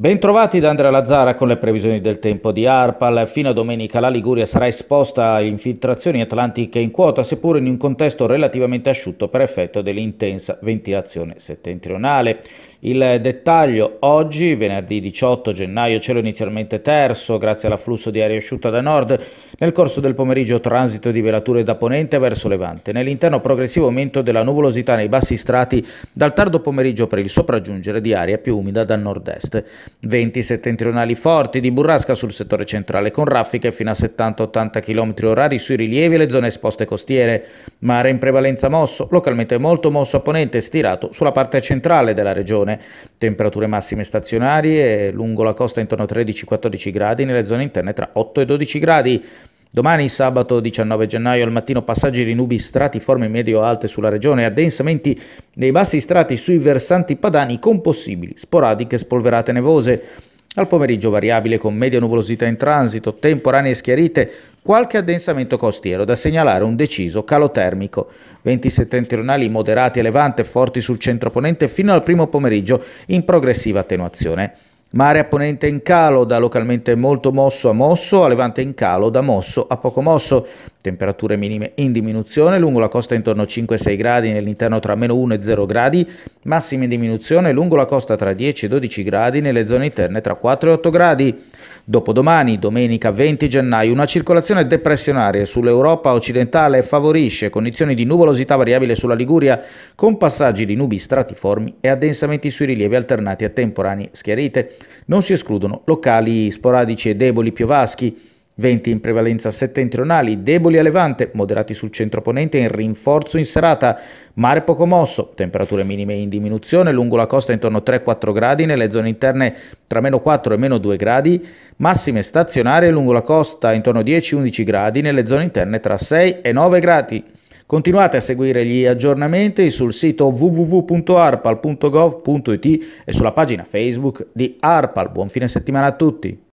Bentrovati da Andrea Lazzara con le previsioni del tempo di Arpal. Fino a domenica la Liguria sarà esposta a infiltrazioni atlantiche in quota, seppur in un contesto relativamente asciutto per effetto dell'intensa ventilazione settentrionale. Il dettaglio oggi, venerdì 18 gennaio, cielo inizialmente terso grazie all'afflusso di aria asciutta da nord, nel corso del pomeriggio transito di velature da ponente verso levante, nell'interno progressivo aumento della nuvolosità nei bassi strati dal tardo pomeriggio per il sopraggiungere di aria più umida da nord-est. Venti settentrionali forti di burrasca sul settore centrale con raffiche fino a 70-80 km orari sui rilievi e le zone esposte costiere, mare in prevalenza mosso, localmente molto mosso a ponente stirato sulla parte centrale della regione stagione, temperature massime stazionarie eh, lungo la costa intorno a 13-14 gradi, nelle zone interne tra 8 e 12 gradi. Domani sabato 19 gennaio al mattino passaggi di nubi stratiformi medio-alte sulla regione addensamenti nei bassi strati sui versanti padani con possibili sporadiche spolverate nevose. Al pomeriggio variabile con media nuvolosità in transito, temporanee schiarite, qualche addensamento costiero da segnalare un deciso calo termico. Venti settentrionali moderati a levante e forti sul centro ponente fino al primo pomeriggio in progressiva attenuazione. Mare a ponente in calo da localmente molto mosso a mosso, a levante in calo da mosso a poco mosso temperature minime in diminuzione, lungo la costa intorno a 5-6 gradi, nell'interno tra meno 1 e 0 gradi, massime in diminuzione lungo la costa tra 10 e 12 gradi, nelle zone interne tra 4 e 8 gradi. Dopodomani, domenica 20 gennaio, una circolazione depressionaria sull'Europa occidentale favorisce condizioni di nuvolosità variabile sulla Liguria, con passaggi di nubi stratiformi e addensamenti sui rilievi alternati a temporanee schiarite. Non si escludono locali sporadici e deboli piovaschi venti in prevalenza settentrionali, deboli a levante, moderati sul centro ponente e in rinforzo in serata, mare poco mosso, temperature minime in diminuzione, lungo la costa intorno a 3-4 gradi, nelle zone interne tra meno 4 e meno 2 gradi, massime stazionarie lungo la costa intorno a 10-11 gradi, nelle zone interne tra 6 e 9 gradi. Continuate a seguire gli aggiornamenti sul sito www.arpal.gov.it e sulla pagina Facebook di Arpal. Buon fine settimana a tutti!